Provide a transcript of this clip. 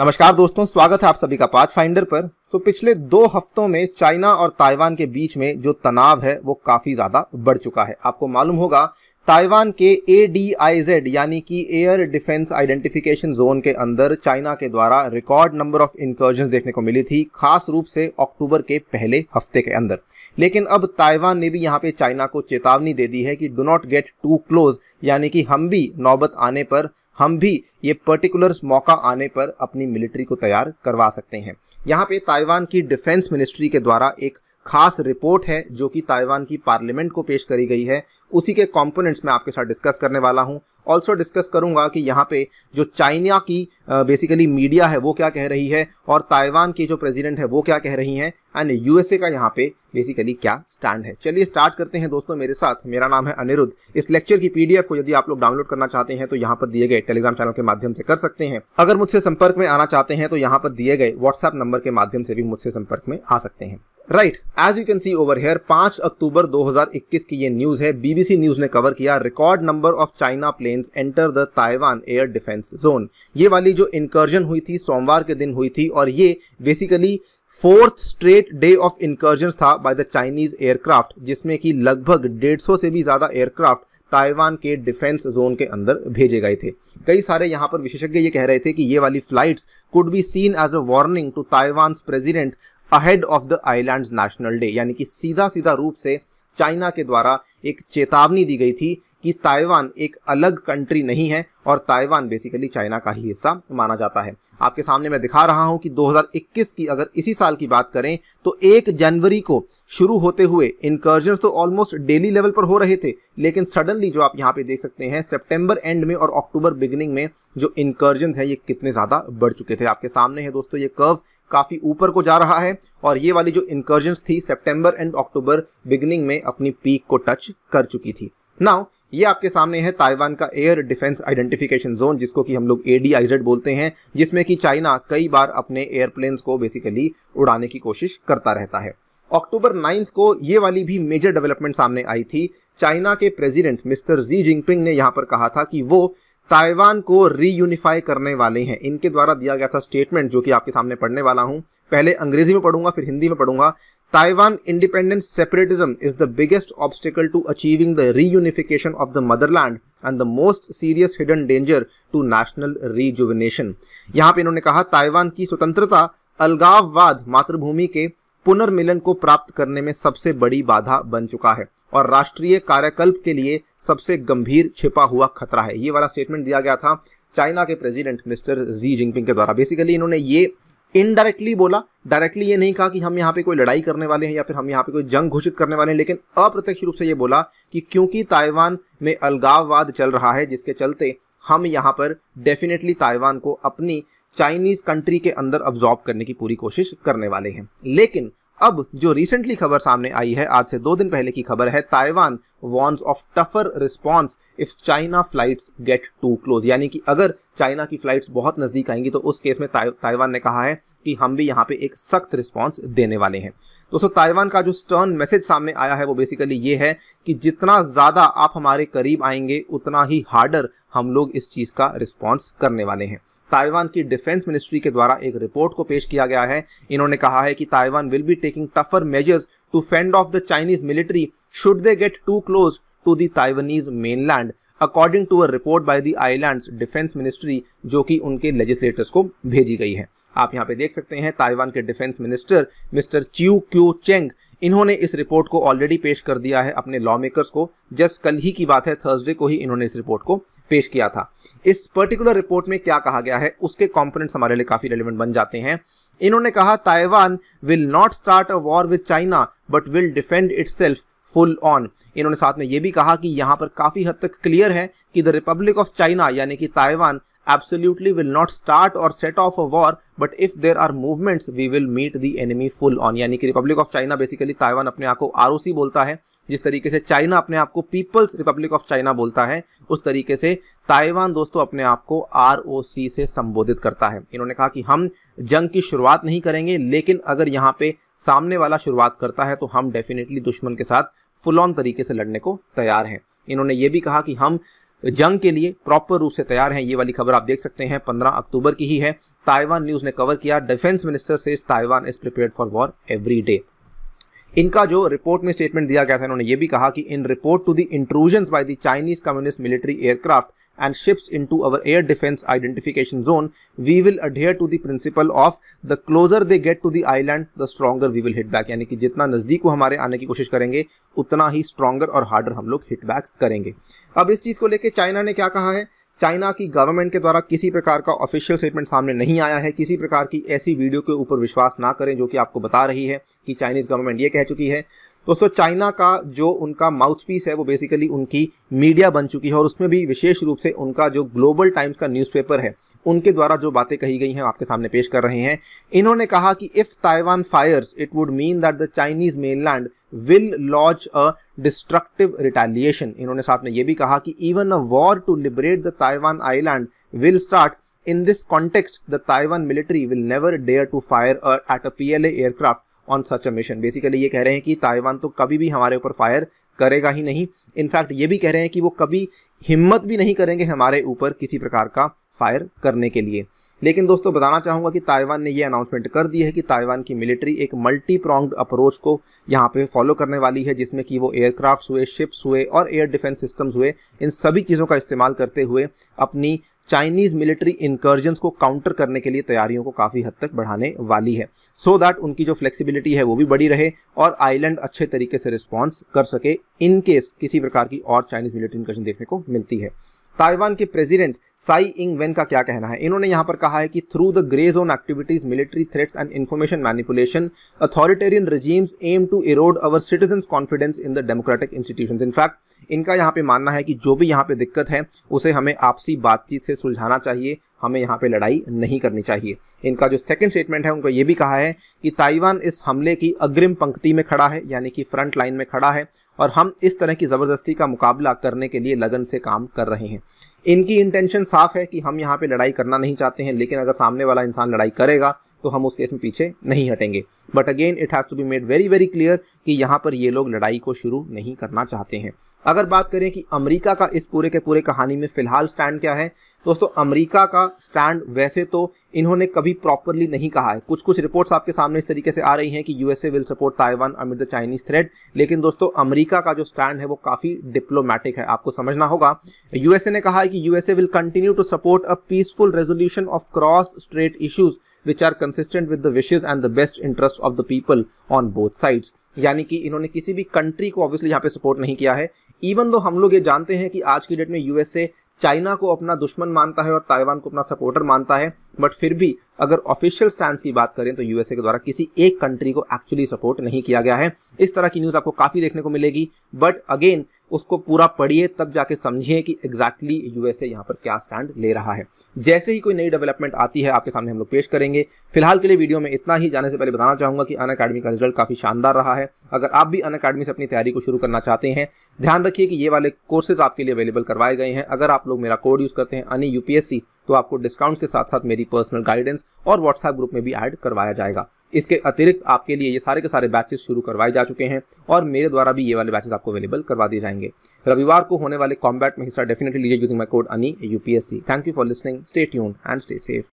नमस्कार दोस्तों स्वागत है आप सभी का पाथ फाइंडर पर सो पिछले दो हफ्तों में चाइना और ताइवान के बीच में जो तनाव है वो काफ़ी ज़्यादा बढ़ चुका है आपको मालूम होगा ताइवान के ए डी आई जेड यानी कि एयर डिफेंस आइडेंटिफिकेशन जोन के अंदर चाइना के द्वारा रिकॉर्ड नंबर ऑफ इंकर्जन देखने को मिली थी खास रूप से अक्टूबर के पहले हफ्ते के अंदर लेकिन अब ताइवान ने भी यहाँ पे चाइना को चेतावनी दे दी है कि do not get too close यानी कि हम भी नौबत आने पर हम भी ये पर्टिकुलर मौका आने पर अपनी मिलिट्री को तैयार करवा सकते हैं यहाँ पे ताइवान की डिफेंस मिनिस्ट्री के द्वारा एक खास रिपोर्ट है जो कि ताइवान की पार्लियामेंट को पेश करी गई है उसी के कंपोनेंट्स मैं आपके साथ डिस्कस करने वाला हूं ऑल्सो डिस्कस करूंगा कि यहाँ पे जो चाइना की बेसिकली मीडिया है वो क्या कह रही है और ताइवान की जो प्रेसिडेंट है वो क्या कह रही हैं एंड यूएसए का यहाँ पे बेसिकली क्या स्टैंड है चलिए स्टार्ट करते हैं दोस्तों मेरे साथ मेरा नाम है अनिरुद्ध इस लेक्चर की पीडीएफ को यदि आप लोग डाउनलोड करना चाहते हैं तो यहाँ पर दिए गए टेलीग्राम चैनल के माध्यम से कर सकते हैं अगर मुझसे संपर्क में आना चाहते हैं तो यहाँ पर दिए गए व्हाट्सएप नंबर के माध्यम से भी मुझसे संपर्क में आ सकते हैं right as you can see over here पांच अक्टूबर 2021 की ये न्यूज है बीबीसी न्यूज ने कवर किया record number of China planes enter the Taiwan air defence zone ये वाली जो इंकर्जन हुई थी सोमवार के दिन हुई थी और ये basically fourth straight day of incursion था बाय द चाइनीज एयरक्राफ्ट जिसमें कि लगभग 150 से भी ज़्यादा एयरक्राफ्ट ताइवान के डिफेंस जोन के अंदर भेजे गए थे कई सारे यहां पर विशेषज्ञ ये कह रहे थे कि ये वाली flights could be seen as a warning to Taiwan president ahead of the island national day यानी कि सीधा सीधा रूप से चाइना के द्वारा एक चेतावनी दी गई थी कि ताइवान एक अलग कंट्री नहीं है और ताइवान बेसिकली चाइना का ही हिस्सा माना जाता है आपके सामने मैं दिखा रहा हूं कि 2021 की अगर इसी साल की बात करें तो एक जनवरी को शुरू होते हुए इनकर्जन तो ऑलमोस्ट डेली लेवल पर हो रहे थे लेकिन सडनली जो आप यहां पे देख सकते हैं सेप्टेम्बर एंड में और अक्टूबर बिगिनिंग में जो इनकर्जन है ये कितने ज़्यादा बढ़ चुके थे आपके सामने है दोस्तों ये कर्व काफ़ी ऊपर को जा रहा है और ये वाली जो इनकर्जन थी सेप्टेम्बर एंड अक्टूबर बिगनिंग में अपनी पीक को टच कर चुकी थी नाउ ये आपके सामने है ताइवान का एयर डिफेंस आइडेंटिफिकेशन जोन जिसको कि हम लोग ए बोलते हैं जिसमें कि चाइना कई बार अपने एयरप्लेन्स को बेसिकली उड़ाने की कोशिश करता रहता है अक्टूबर नाइन्थ को ये वाली भी मेजर डेवलपमेंट सामने आई थी चाइना के प्रेसिडेंट मिस्टर जी जिनपिंग ने यहाँ पर कहा था कि वो ताइवान को रीयूनिफाई करने वाले हैं इनके द्वारा दिया गया था स्टेटमेंट जो कि आपके सामने पढ़ने वाला हूं पहले अंग्रेजी में पढ़ूंगा फिर हिंदी में पढ़ूंगा Taiwan independence separatism is the biggest obstacle to achieving the reunification of the motherland and the most serious hidden danger to national rejuvenation यहां पर इन्होंने कहा ताइवान की स्वतंत्रता अलगाववाद मातृभूमि के पुनर्मिलन को प्राप्त करने में सबसे बड़ी बाधा बन चुका है और राष्ट्रीय कार्यकल्प के लिए सबसे गंभीर छिपा हुआ खतरा है ये वाला स्टेटमेंट दिया गया था चाइना के प्रेसिडेंट मिस्टर जी जिनपिंग के द्वारा बेसिकली इन्होंने ये इनडायरेक्टली बोला डायरेक्टली ये नहीं कहा कि हम यहाँ पे कोई लड़ाई करने वाले हैं या फिर हम यहाँ पे कोई जंग घोषित करने वाले हैं लेकिन अप्रत्यक्ष रूप से ये बोला कि क्योंकि ताइवान में अलगाववाद चल रहा है जिसके चलते हम यहाँ पर डेफिनेटली ताइवान को अपनी चाइनीज कंट्री के अंदर अब्जॉर्ब करने की पूरी कोशिश करने वाले हैं लेकिन अब जो रिसेंटली खबर सामने आई है आज से दो दिन पहले की खबर है Taiwan warns of tougher response if China flights get too close यानी कि अगर चाइना की फ्लाइट्स बहुत नजदीक आएंगी तो उस केस में ताइवान ने कहा है कि हम भी यहां पे एक सख्त रिस्पॉन्स देने वाले हैं दोस्तों ताइवान का जो स्टर्न मैसेज सामने आया है वो बेसिकली ये है कि जितना ज्यादा आप हमारे करीब आएंगे उतना ही हार्डर हम लोग इस चीज का रिस्पॉन्स करने वाले हैं ताइवान की डिफेंस मिनिस्ट्री के द्वारा एक रिपोर्ट को पेश किया गया है इन्होंने कहा है कि Taiwan will be taking tougher measures to fend off the Chinese military should they get too close to the Taiwanese mainland according to a report by the island's defence ministry जो कि उनके लेजिस्लेटर्स को भेजी गई है आप यहाँ पे देख सकते हैं ताइवान के defence minister mister Chiu Kuo Cheng इन्होंने इस रिपोर्ट को ऑलरेडी पेश कर दिया है अपने लॉ मेकर्स को जस्ट कल ही की बात है थर्सडे को ही इन्होंने इस रिपोर्ट को पेश किया था इस पर्टिकुलर रिपोर्ट में क्या कहा गया है उसके कॉम्पोनेंट्स हमारे लिए काफी रेलिवेंट बन जाते हैं इन्होंने कहा Taiwan will not start a war with China but will defend it full on इन्होंने साथ में ये भी कहा कि यहाँ पर काफी हद तक क्लियर है कि द रिपब्लिक ऑफ चाइना यानी कि Taiwan absolutely will not start or set off a war but if there are movements we will meet the enemy full on यानी कि Republic of China basically Taiwan अपने आप को are बोलता है जिस तरीके से चाइना अपने आप को पीपल्स रिपब्लिक ऑफ चाइना बोलता है उस तरीके से ताइवान दोस्तों अपने आप को आर से संबोधित करता है इन्होंने कहा कि हम जंग की शुरुआत नहीं करेंगे लेकिन अगर यहाँ पे सामने वाला शुरुआत करता है तो हम डेफिनेटली दुश्मन के साथ फुल ऑन तरीके से लड़ने को तैयार हैं इन्होंने ये भी कहा कि हम जंग के लिए प्रॉपर रूप से तैयार हैं ये वाली खबर आप देख सकते हैं 15 अक्टूबर की ही है ताइवान न्यूज ने कवर किया डिफेंस मिनिस्टर से Taiwan is prepare for war every day इनका जो रिपोर्ट में स्टेटमेंट दिया गया था इन्होंने ये भी कहा कि in report to the intrusion by the Chinese communist military aircraft and ships into our air defense identification zone, we will adhere to the principle of the closer they get to the island, the stronger we will hit back. yani ki jitna nazdeek wo hamare aane ki koshish karenge utna hi stronger aur harder hum log hit back karenge ab is cheez ko leke china ne kya kaha hai China की government के द्वारा किसी प्रकार का official statement सामने नहीं आया है किसी प्रकार की ऐसी वीडियो के ऊपर विश्वास ना करें जो कि आपको बता रही है कि चाइनीज़ गवर्नमेंट ये कह चुकी है दोस्तों चाइना का जो उनका माउथ पीस है वो बेसिकली उनकी मीडिया बन चुकी है और उसमें भी विशेष रूप से उनका जो ग्लोबल टाइम्स का न्यूज़पेपर है उनके द्वारा जो बातें कही गई हैं आपके सामने पेश कर रहे हैं इन्होंने कहा कि if Taiwan fires it would mean that the Chinese mainland will launch a destructive retaliation इन्होंने साथ में ये भी कहा कि even a war to liberate the Taiwan island will start in this context the Taiwan military will never dare to fire at a PLA aircraft on such a mission basically ये कह रहे हैं कि ताइवान तो कभी भी हमारे ऊपर फायर करेगा ही नहीं इनफैक्ट ये भी कह रहे हैं कि वो कभी हिम्मत भी नहीं करेंगे हमारे ऊपर किसी प्रकार का फायर करने के लिए लेकिन दोस्तों बताना चाहूंगा कि ताइवान ने ये अनाउंसमेंट कर दी है कि ताइवान की मिलिट्री एक मल्टी प्रोंग्ड अप्रोच को यहाँ पे फॉलो करने वाली है जिसमें कि वो एयरक्राफ्ट्स हुए शिप्स हुए और एयर डिफेंस सिस्टम्स हुए इन सभी चीज़ों का इस्तेमाल करते हुए अपनी चाइनीज मिलिट्री इंकर्जन को काउंटर करने के लिए तैयारियों को काफ़ी हद तक बढ़ाने वाली है सो so दैट उनकी जो फ्लेक्सिबिलिटी है वो भी बड़ी रहे और आइलैंड अच्छे तरीके से रिस्पॉन्स कर सके इनकेस किसी प्रकार की और चाइनीज मिलिट्री इंकर्जन देखने को मिलती है ताइवान के प्रेसिडेंट साई इंग वेन का क्या कहना है इन्होंने यहां पर कहा है कि through the grey zone activities military threats and information manipulation authoritarian regimes aim to erode our citizen confidence in the democratic institution in fact इनका यहाँ पे मानना है कि जो भी यहाँ पे दिक्कत है उसे हमें आपसी बातचीत से सुलझाना चाहिए हमें यहाँ पे लड़ाई नहीं करनी चाहिए इनका जो सेकंड स्टेटमेंट है उनको ये भी कहा है कि ताइवान इस हमले की अग्रिम पंक्ति में खड़ा है यानी कि फ्रंट लाइन में खड़ा है और हम इस तरह की ज़बरदस्ती का मुकाबला करने के लिए लगन से काम कर रहे हैं इनकी इंटेंशन साफ है कि हम यहाँ पे लड़ाई करना नहीं चाहते हैं लेकिन अगर सामने वाला इंसान लड़ाई करेगा तो हम उस केस में पीछे नहीं हटेंगे but again it has to be made very very clear कि यहाँ पर ये लोग लड़ाई को शुरू नहीं करना चाहते हैं अगर बात करें कि अमेरिका का इस पूरे के पूरे कहानी में फ़िलहाल स्टैंड क्या है दोस्तों अमेरिका का स्टैंड वैसे तो इन्होंने कभी प्रॉपरली नहीं कहा है कुछ कुछ रिपोर्ट्स आपके सामने इस तरीके से आ रही हैं कि USA will support Taiwan amid the Chinese threat लेकिन दोस्तों अमेरिका का जो स्टैंड है वो काफी डिप्लोमेटिक है आपको समझना होगा यूएसए ने कहा है कि USA will continue to support a peaceful resolution of cross strait issues which are consistent with the wishes and the best interest of the people on both sides यानी कि इन्होंने किसी भी कंट्री को ऑब्वियसली यहाँ पे सपोर्ट नहीं किया है इवन दो हम लोग ये जानते हैं कि आज की डेट में यूएसए चाइना को अपना दुश्मन मानता है और ताइवान को अपना सपोर्टर मानता है बट फिर भी अगर ऑफिशियल स्टैंड की बात करें तो यूएसए के द्वारा किसी एक कंट्री को एक्चुअली सपोर्ट नहीं किया गया है इस तरह की न्यूज़ आपको काफ़ी देखने को मिलेगी बट अगेन उसको पूरा पढ़िए तब जाके समझिए कि एग्जैक्टली यूएसए यहाँ पर क्या स्टैंड ले रहा है जैसे ही कोई नई डेवलपमेंट आती है आपके सामने हम लोग पेश करेंगे फिलहाल के लिए वीडियो में इतना ही जाने से पहले बताना चाहूंगा कि अन अकेडमी का रिजल्ट काफ़ी शानदार रहा है अगर आप भी अन अकेडमी से अपनी तैयारी को शुरू करना चाहते हैं ध्यान रखिए कि ये वाले कोर्सेज आपके लिए अवेलेबल करवाए गए हैं अगर आप लोग मेरा कोड यूज़ करते हैं अनी यूपीएससी तो आपको डिस्काउंट्स के साथ साथ मेरी पर्सनल गाइडेंस और व्हाट्सएप ग्रुप में भी ऐड करवाया जाएगा इसके अतिरिक्त आपके लिए ये सारे के सारे बैचेस शुरू करवाए जा चुके हैं और मेरे द्वारा भी ये वाले बैचेस आपको अवेलेबल करवा दिए जाएंगे रविवार को होने वाले कॉम्बैट में हिस्सा डेफिनेटली लीजिए यूजिंग माई कोड अनी UPSC thank you for listening stay tune and stay safe